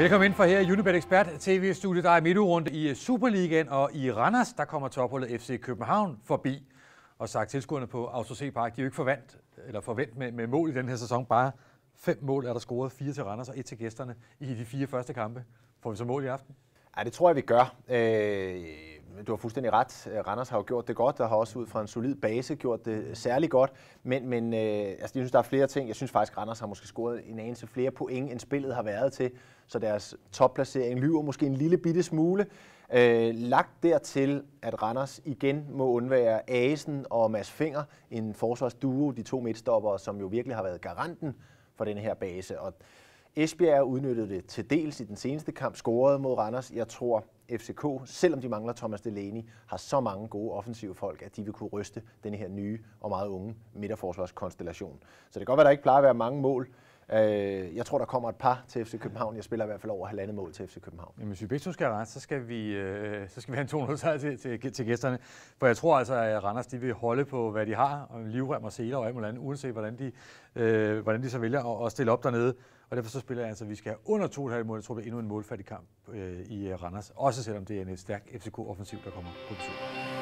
Velkommen ind for her i Unibet Expert TV-studiet. Der er midtugrunde i Superligaen, og i Randers, der kommer topholdet FC København forbi. Og sagt tilskuerne på C Park, de er jo ikke forvandt, eller forvent med, med mål i den her sæson. Bare fem mål er der scoret, fire til Randers og et til gæsterne i de fire første kampe. Får vi så mål i aften? Ja, det tror jeg, vi gør. Øh, du har fuldstændig ret. Øh, Randers har jo gjort det godt, der har også ud fra en solid base gjort det særlig godt. Men, men øh, altså, jeg synes, der er flere ting. Jeg synes faktisk, Randers har måske scoret en anelse flere point, end spillet har været til. Så deres topplacering lyver måske en lille bitte smule. Øh, lagt dertil, at Randers igen må undvære Asen og Mads Finger, en forsvarsduo, de to midtstoppere, som jo virkelig har været garanten for den her base. Og Esbjerg udnyttede det til dels i den seneste kamp, scorede mod Randers. Jeg tror, FCK, selvom de mangler Thomas Delaney, har så mange gode offensive folk, at de vil kunne ryste den her nye og meget unge midterforsvarskonstellation. Så det kan godt være, at der ikke plejer at være mange mål, Øh, jeg tror, der kommer et par til FC København. Jeg spiller i hvert fald over halvandet mål til FC København. Jamen, hvis to skal have ret, så skal vi, øh, så skal vi have en 2-0 sejr til, til, til, gæsterne. For jeg tror altså, at Randers de vil holde på, hvad de har, og livrem og seler og alt muligt andet, uanset hvordan de, øh, hvordan de så vælger at, at stille op dernede. Og derfor så spiller jeg altså, at vi skal have under 2,5 mål. Jeg tror, det er endnu en målfattig kamp øh, i Randers. Også selvom det er en stærk FCK-offensiv, der kommer på besøg.